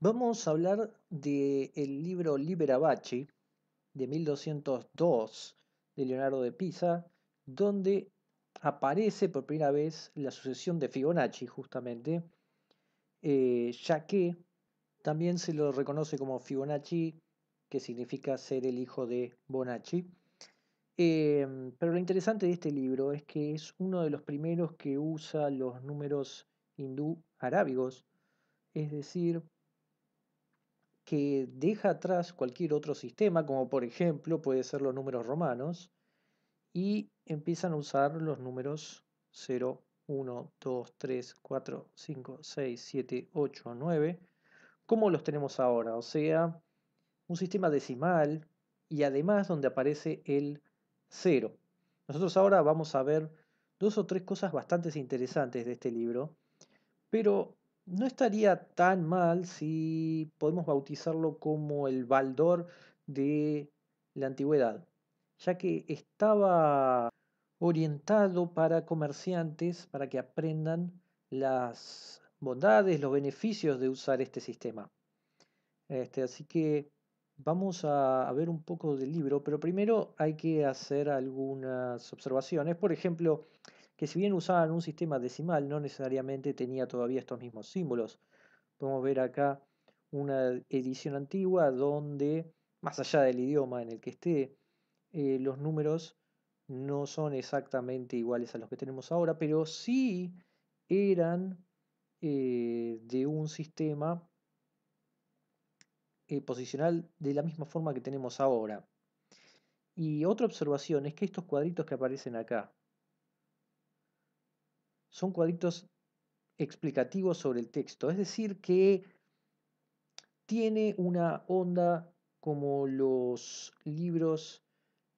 Vamos a hablar del el libro Liberabachi, de 1202 de Leonardo de Pisa, donde aparece por primera vez la sucesión de Fibonacci, justamente, eh, ya que también se lo reconoce como Fibonacci, que significa ser el hijo de Bonacci. Em, pero lo interesante de este libro es que es uno de los primeros que usa los números hindú arábigos, es decir, que deja atrás cualquier otro sistema, como por ejemplo puede ser los números romanos, y empiezan a usar los números 0, 1, 2, 3, 4, 5, 6, 7, 8, 9, como los tenemos ahora, o sea, un sistema decimal y además donde aparece el 0. Nosotros ahora vamos a ver dos o tres cosas bastante interesantes de este libro, pero no estaría tan mal si podemos bautizarlo como el baldor de la antigüedad, ya que estaba orientado para comerciantes para que aprendan las bondades, los beneficios de usar este sistema. Este, así que vamos a, ver un poco del libro, pero primero hay que hacer algunas observaciones. Por ejemplo, que si bien usaban un sistema decimal, no necesariamente tenía todavía estos mismos símbolos. Podemos ver acá una edición antigua donde, más allá del idioma en el que esté, eh, los números no son exactamente iguales a los que tenemos ahora, pero sí eran eh, de un sistema eh, posicional de la misma forma que tenemos ahora. Y otra observación es que estos cuadritos que aparecen acá, son cuadritos explicativos sobre el texto, es decir, que tiene una onda como los libros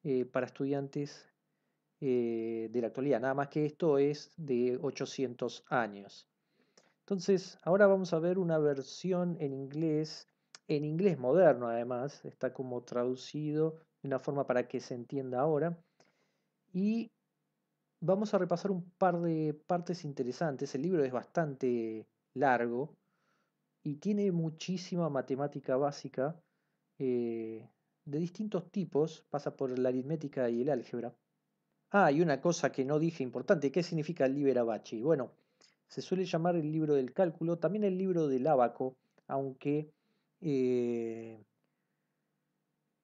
eh, para estudiantes eh, de la actualidad, nada más que esto es de 800 años. Entonces, ahora vamos a ver una versión en inglés, en inglés moderno además, está como traducido de una forma para que se entienda ahora, y vamos a repasar un par de partes interesantes. El libro es bastante largo y tiene muchísima matemática básica eh, de distintos tipos. Pasa por la aritmética y el álgebra. Ah, y una cosa que no dije importante. ¿Qué significa el Bueno, se suele llamar el libro del cálculo, también el libro del abaco, aunque eh,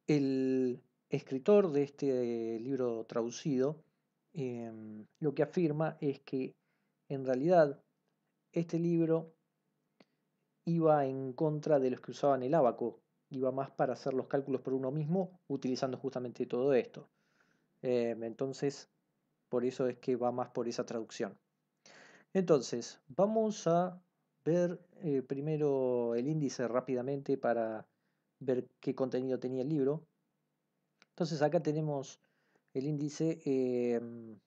el escritor de este eh, libro traducido Em, lo que afirma es que en realidad este libro iba en contra de los que usaban el abaco, iba más para hacer los cálculos por uno mismo utilizando justamente todo esto. Em, entonces, por eso es que va más por esa traducción. Entonces, vamos a ver eh, primero el índice rápidamente para ver qué contenido tenía el libro. Entonces acá tenemos el índice, em,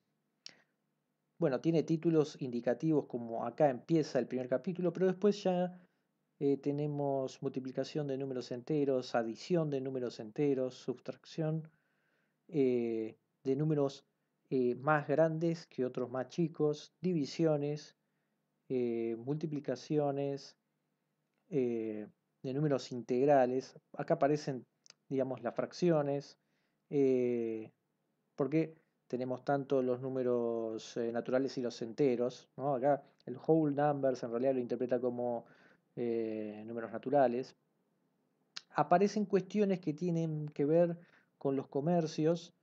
bueno, tiene títulos indicativos como acá empieza el primer capítulo, pero después ya eh, tenemos multiplicación de números enteros, adición de números enteros, sustracción eh, de números eh, más grandes que otros más chicos, divisiones, multiplicaciones de números integrales. Acá aparecen, digamos, las fracciones porque tenemos tanto los números eh, naturales y los enteros. Acá el whole numbers en realidad lo interpreta como eh, números naturales. Aparecen cuestiones que tienen que ver con los comercios,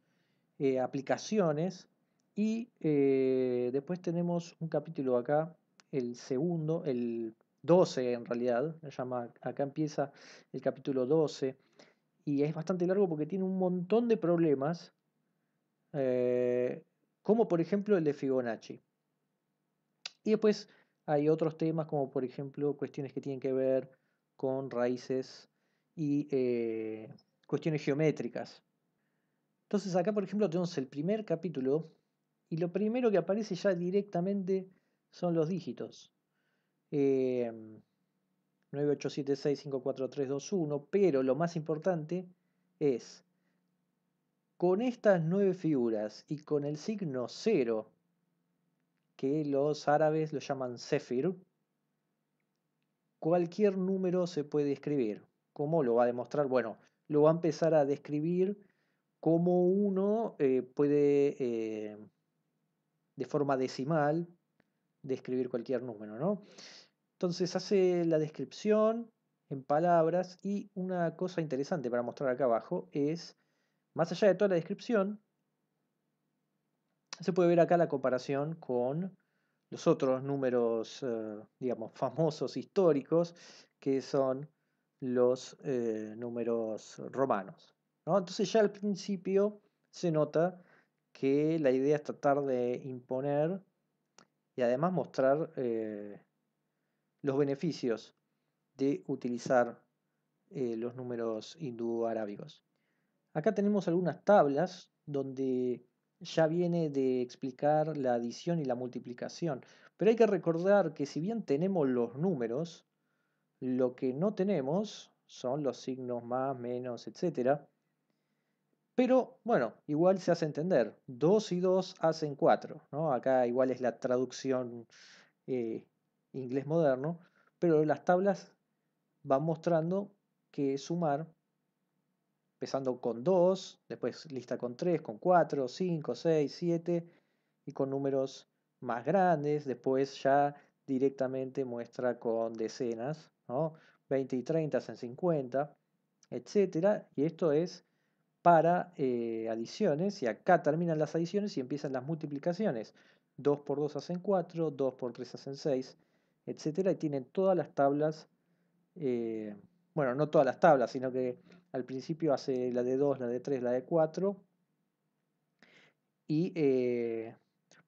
eh, aplicaciones y después tenemos un capítulo acá, el segundo, el 12 en realidad, llama, acá empieza el capítulo 12 y es bastante largo porque tiene un montón de problemas eh, como por ejemplo el de Fibonacci. Y después hay otros temas como por ejemplo cuestiones que tienen que ver con raíces y eh, cuestiones geométricas. Entonces acá por ejemplo tenemos el primer capítulo y lo primero que aparece ya directamente son los dígitos. Eh, 987654321, pero lo más importante es con estas nueve figuras y con el signo cero, que los árabes lo llaman Zephyr, cualquier número se puede escribir. ¿Cómo lo va a demostrar? Bueno, lo va a empezar a describir cómo uno eh, puede, eh, de forma decimal, describir cualquier número, ¿no? Entonces hace la descripción en palabras y una cosa interesante para mostrar acá abajo es más allá de toda la descripción, se puede ver acá la comparación con los otros números, eh, digamos, famosos, históricos, que son los eh, números romanos. Entonces ya al principio se nota que la idea es tratar de imponer y además mostrar eh, los beneficios de utilizar los números hindú arábicos Acá tenemos algunas tablas donde ya viene de explicar la adición y la multiplicación. Pero hay que recordar que si bien tenemos los números, lo que no tenemos son los signos más, menos, etc. Pero bueno, igual se hace entender. 2 y 2 hacen 4. ¿no? Acá igual es la traducción eh, inglés moderno. Pero las tablas van mostrando que sumar empezando con 2, después lista con 3, con 4, 5, 6, 7 y con números más grandes, después ya directamente muestra con decenas, 20 y 30 hacen 50, etc. y esto es para eh, adiciones, y acá terminan las adiciones y empiezan las multiplicaciones. 2 por 2 hacen 4, 2 por 3 hacen 6, etc. y tienen todas las tablas eh, bueno, no todas las tablas, sino que al principio hace la de 2, la de 3, la de 4. Y eh,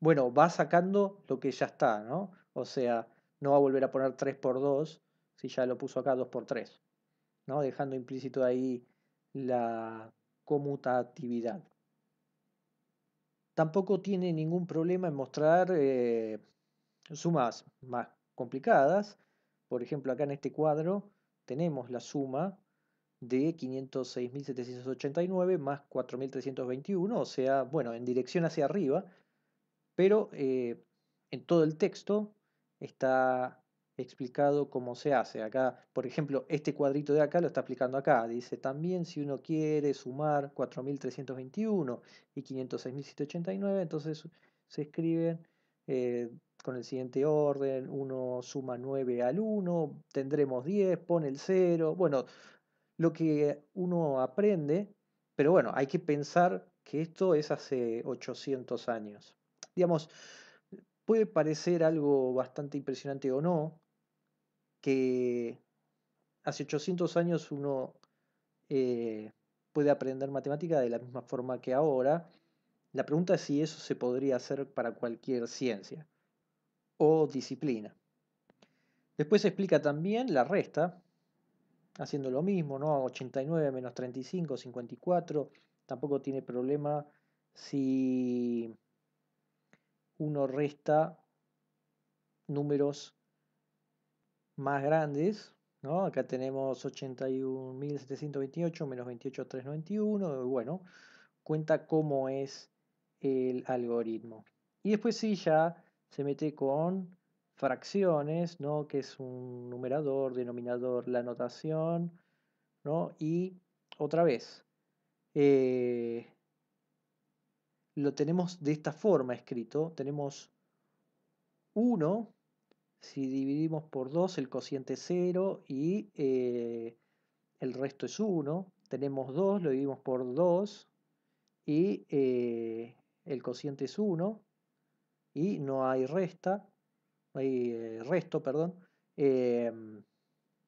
bueno, va sacando lo que ya está, ¿no? O sea, no va a volver a poner 3 por 2 si ya lo puso acá 2 por 3, ¿no? Dejando implícito ahí la conmutatividad. Tampoco tiene ningún problema en mostrar eh, sumas más complicadas. Por ejemplo, acá en este cuadro tenemos la suma de 506.789 más 4.321, o sea, bueno, en dirección hacia arriba, pero eh, en todo el texto está explicado cómo se hace. Acá, por ejemplo, este cuadrito de acá lo está explicando acá. Dice también si uno quiere sumar 4.321 y 506.789, entonces se escriben eh, con el siguiente orden, uno suma 9 al 1, tendremos 10, pone el 0, bueno, lo que uno aprende, pero bueno, hay que pensar que esto es hace 800 años. Digamos, puede parecer algo bastante impresionante o no, que hace 800 años uno eh, puede aprender matemática de la misma forma que ahora. La pregunta es si eso se podría hacer para cualquier ciencia o disciplina. Después se explica también la resta, haciendo lo mismo, ¿no? 89 menos 35, 54. Tampoco tiene problema si uno resta números más grandes, ¿no? Acá tenemos 81.728 menos 28.391, bueno, cuenta cómo es el algoritmo. Y después sí ya se mete con fracciones, ¿no? que es un numerador, denominador, la notación, ¿no? y otra vez, eh, lo tenemos de esta forma escrito, tenemos 1, si dividimos por 2 el cociente es 0 y eh, el resto es 1, tenemos 2, lo dividimos por 2 y eh, el cociente es 1, y no hay resta, hay eh, resto, perdón, em,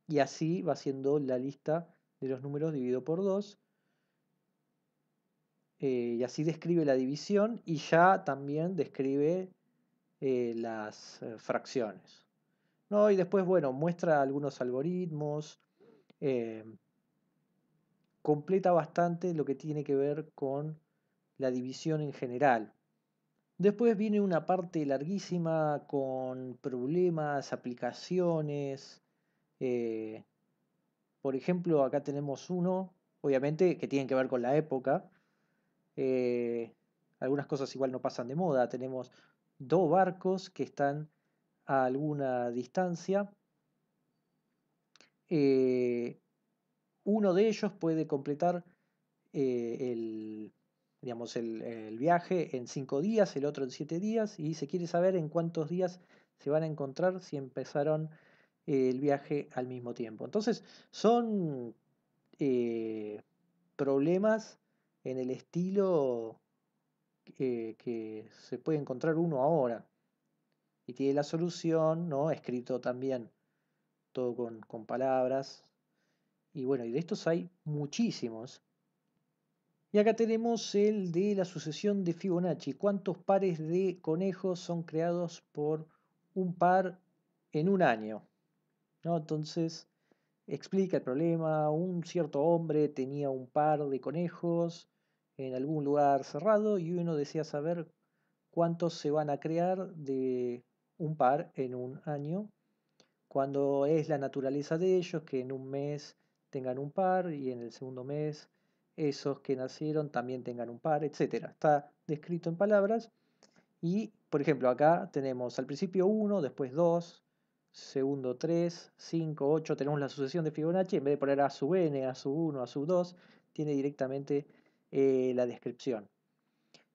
y así va siendo la lista de los números dividido por 2. Eh, y así describe la división y ya también describe eh, las fracciones. Y después, bueno, muestra algunos algoritmos, em, completa bastante lo que tiene que ver con la división en general. Después viene una parte larguísima con problemas, aplicaciones. Eh, por ejemplo, acá tenemos uno, obviamente, que tiene que ver con la época. Eh, algunas cosas igual no pasan de moda. Tenemos dos barcos que están a alguna distancia. Eh, uno de ellos puede completar el digamos, el, viaje en cinco días, el otro en siete días, y se quiere saber en cuántos días se van a encontrar si empezaron eh, el viaje al mismo tiempo. Entonces, son eh, problemas en el estilo que, se puede encontrar uno ahora. Y tiene la solución, ¿no? Escrito también, todo con, con palabras. Y bueno, y de estos hay muchísimos. Y acá tenemos el de la sucesión de Fibonacci. ¿Cuántos pares de conejos son creados por un par en un año? ¿No? Entonces explica el problema. Un cierto hombre tenía un par de conejos en algún lugar cerrado y uno desea saber cuántos se van a crear de un par en un año, cuando es la naturaleza de ellos que en un mes tengan un par y en el segundo mes esos que nacieron también tengan un par, etc. Está descrito en palabras. Y, por ejemplo, acá tenemos al principio 1, después 2, segundo 3, 5, 8. Tenemos la sucesión de Fibonacci. En vez de poner A sub n, A sub 1, A sub 2, tiene directamente eh, la descripción.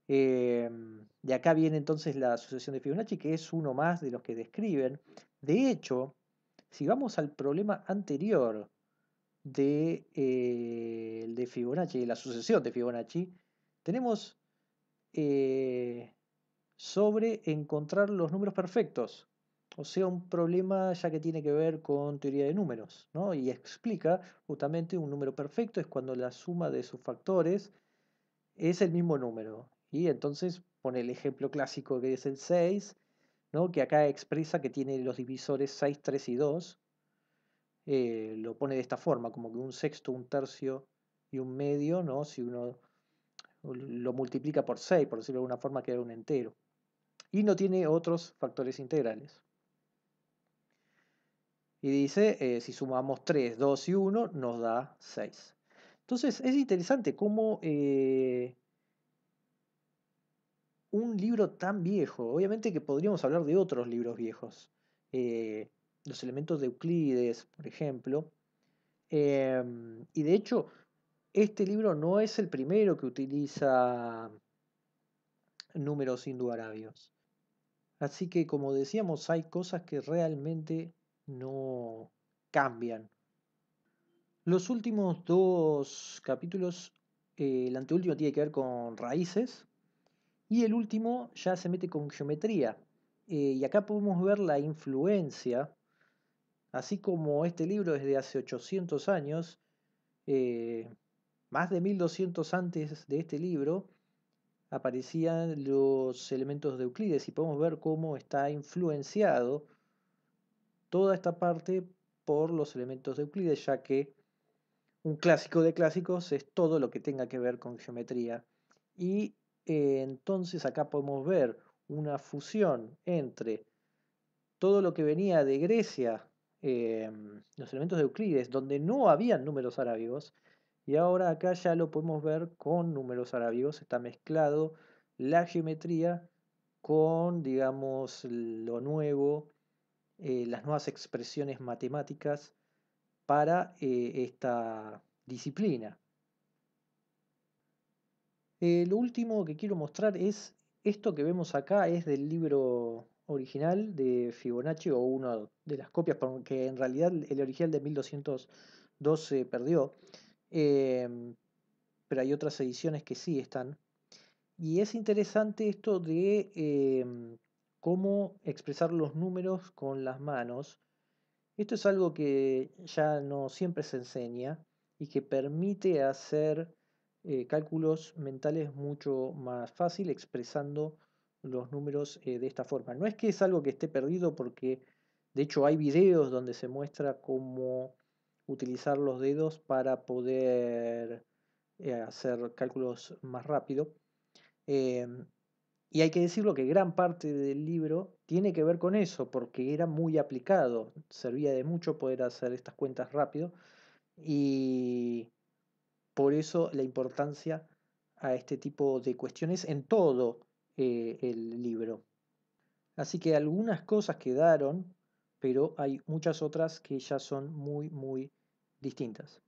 de em, acá viene entonces la sucesión de Fibonacci, que es uno más de los que describen. De hecho, si vamos al problema anterior, de, eh, de Fibonacci, la sucesión de Fibonacci, tenemos eh, sobre encontrar los números perfectos. O sea, un problema ya que tiene que ver con teoría de números, ¿no? Y explica justamente un número perfecto es cuando la suma de sus factores es el mismo número. Y entonces pone el ejemplo clásico que es el 6, ¿no? que acá expresa que tiene los divisores 6, 3 y 2, eh, lo pone de esta forma, como que un sexto, un tercio y un medio, ¿no? Si uno lo multiplica por 6, por decirlo de alguna forma, queda un entero. Y no tiene otros factores integrales. Y dice, eh, si sumamos 3, 2 y 1, nos da 6. Entonces es interesante cómo eh, un libro tan viejo, obviamente que podríamos hablar de otros libros viejos, los elementos de Euclides, por ejemplo. Em, y de hecho, este libro no es el primero que utiliza números hindu-arabios. Así que, como decíamos, hay cosas que realmente no cambian. Los últimos dos capítulos, eh, el anteúltimo tiene que ver con raíces y el último ya se mete con geometría. Eh, y acá podemos ver la influencia Así como este libro es de hace 800 años, eh, más de 1200 antes de este libro, aparecían los elementos de Euclides y podemos ver cómo está influenciado toda esta parte por los elementos de Euclides, ya que un clásico de clásicos es todo lo que tenga que ver con geometría. Y eh, entonces acá podemos ver una fusión entre todo lo que venía de Grecia Em, los elementos de Euclides, donde no habían números arábigos, y ahora acá ya lo podemos ver con números arábigos, está mezclado la geometría con, digamos, lo nuevo, eh, las nuevas expresiones matemáticas para eh, esta disciplina. Eh, lo último que quiero mostrar es esto que vemos acá, es del libro original de Fibonacci o una de las copias, porque en realidad el original de 1202 se perdió, em, pero hay otras ediciones que sí están. Y es interesante esto de em, cómo expresar los números con las manos. Esto es algo que ya no siempre se enseña y que permite hacer eh, cálculos mentales mucho más fácil expresando los números eh, de esta forma. No es que es algo que esté perdido porque de hecho hay videos donde se muestra cómo utilizar los dedos para poder eh, hacer cálculos más rápido. Em, y hay que decirlo que gran parte del libro tiene que ver con eso, porque era muy aplicado, servía de mucho poder hacer estas cuentas rápido y por eso la importancia a este tipo de cuestiones en todo eh, el libro. Así que algunas cosas quedaron, pero hay muchas otras que ya son muy, muy distintas.